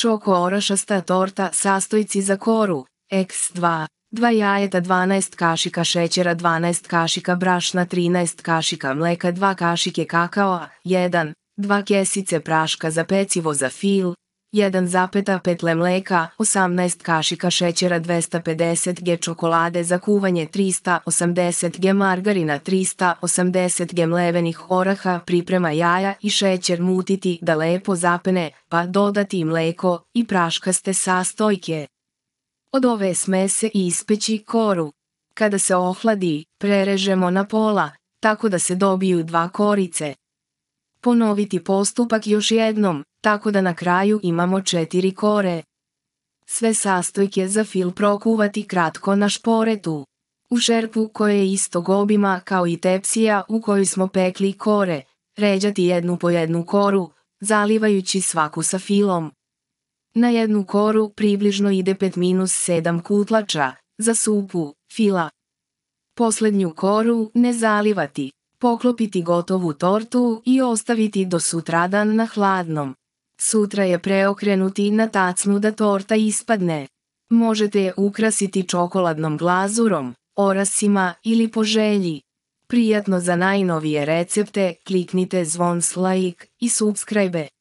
Čoko orašasta torta sastojci za koru, x2, 2 jajeta 12 kašika šećera 12 kašika brašna 13 kašika mleka 2 kašike kakao, 1, 2 kesice praška za pecivo za fil, 1,5 mleka, 18 kašika šećera 250 g čokolade za kuvanje 380 g margarina 380 g mlevenih oraha priprema jaja i šećer mutiti da lepo zapene, pa dodati mleko i praškaste sastojke. Od ove smese ispeći koru. Kada se ohladi, prerežemo na pola, tako da se dobiju dva korice. Ponoviti postupak još jednom, tako da na kraju imamo četiri kore. Sve sastojke za fil prokuvati kratko na šporetu. U šerpu koje je istog obima kao i tepsija u kojoj smo pekli kore, ređati jednu po jednu koru, zalivajući svaku sa filom. Na jednu koru približno ide 5-7 kutlača, za supu, fila. Poslednju koru ne zalivati, poklopiti gotovu tortu i ostaviti do sutradan na hladnom. Sutra je preokrenuti na tacnu da torta ispadne. Možete je ukrasiti čokoladnom glazurom, orasima ili po želji. Prijatno za najnovije recepte kliknite zvon s like i subscribe.